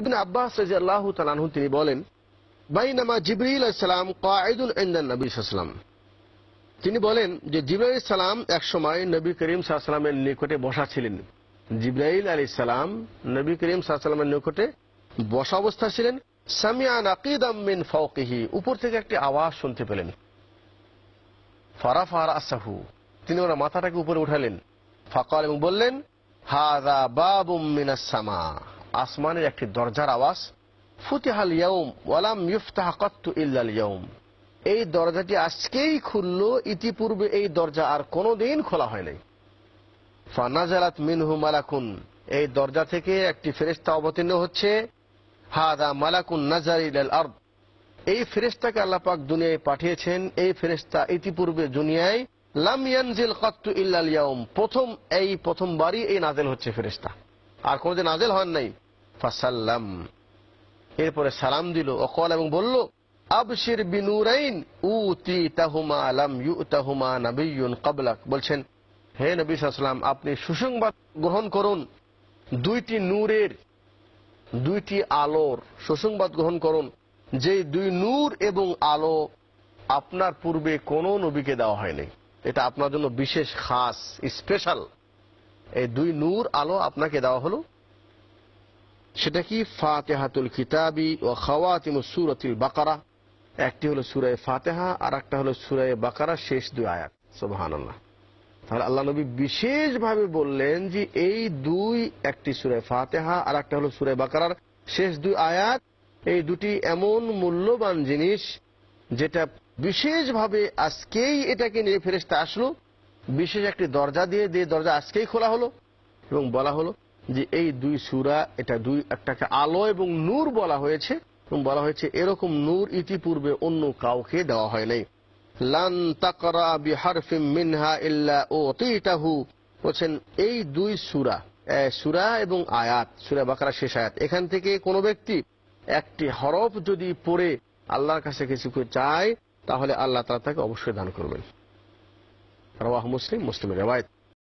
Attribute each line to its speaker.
Speaker 1: ইবন আব্বাস রাজি আল্লাহ তালানহু তিনি বলেন বাইনামা জিবরিল ইসলাম কায়দুল ইন্দান নবী সাল্লাম তিনি বলেন যে জিব্রাইল সালাম একসময় নবী করিম সাহসালামের নিকটে বসা ছিলেন জিব্রাইল আলী সালাম নবী করিম সাহসালামের নিকটে বসা অবস্থা ছিলেন সামিয়ান আকিদামিন ফাউকিহি উপর থেকে একটি আওয়াজ শুনতে পেলেন ফারাফার আসাহু তিনি ওরা মাথাটাকে উপরে উঠালেন ফাকাল এবং বললেন হাজা বাবুম মিনাস আসমানের একটি দরজার আওয়াজ ফুতিহাল ইয়ম ওয়ালাম ইউফতাহাকত্তু ইল্লাল ইয়ম এই দরজাটি আজকেই খুলল ইতিপূর্বে এই দরজা আর কোনোদিন খোলা হয়নি ফানাজালাত মিনহু মালাকুন এই দরজা থেকে একটি ফেরিস্তা অবতীর্ণ হচ্ছে হাদা মালাকুন নাজার ইলাল আরব এই ফেরিস্তাকে আল্লাপাক দুনিয়ায় পাঠিয়েছেন এই ফেরিস্তা ইতিপূর্বে দুনিয়ায় ইয়ানজিল কত্তু ইল্লাল ইয়ম প্রথম এই প্রথমবারই এই নাজেল হচ্ছে ফেরিস্তা আর কোনোদিন নাজেল হন নাই ফাসাল্লাম এরপরে সালাম দিল অকল এবং বলল আবশির বিনুরাইন উতি তাহুমা আলাম ইউ তাহুমা নাবিউন কবলাক বলছেন হে নবী সালাম আপনি সুসংবাদ গ্রহণ করুন দুইটি নূরের দুইটি আলোর সুসংবাদ গ্রহণ করুন যে দুই নূর এবং আলো আপনার পূর্বে কোনো নবীকে দেওয়া হয়নি এটা আপনার জন্য বিশেষ খাস স্পেশাল এই দুই নূর আলো আপনাকে দেওয়া হলো সেটা কি ফাতেহাতুল কিতাবি ও খাওয়াতিম সুরতুল বাকারা একটি হলো সুরায় ফাতেহা আর একটা হলো সুরায় বাকারা শেষ দুই আয়াত সোবাহান তাহলে আল্লাহ নবী বিশেষভাবে বললেন যে এই দুই একটি সুরায় ফাতেহা আর একটা হলো সুরায় বাকারার শেষ দুই আয়াত এই দুটি এমন মূল্যবান জিনিস যেটা বিশেষভাবে আজকেই এটাকে নিয়ে ফেরেস্তা আসলো বিশেষ একটি দরজা দিয়ে দিয়ে দরজা আজকেই খোলা হলো এবং বলা হলো যে এই দুই সুরা এটা দুই একটাকে আলো এবং নূর বলা হয়েছে এবং বলা হয়েছে এরকম নূর ইতিপূর্বে অন্য কাউকে দেওয়া হয় নাই লান তাকরা বিহারফিম মিনহা ইল্লা ও তিটাহু বলছেন এই দুই সুরা সুরা এবং আয়াত সুরা বাকারা শেষ আয়াত এখান থেকে কোনো ব্যক্তি একটি হরফ যদি পড়ে আল্লাহর কাছে কিছু চায় তাহলে আল্লাহ তালা তাকে অবশ্যই দান করবেন রওয়াহ মুসলিম মুসলিমের রেওয়ায়ত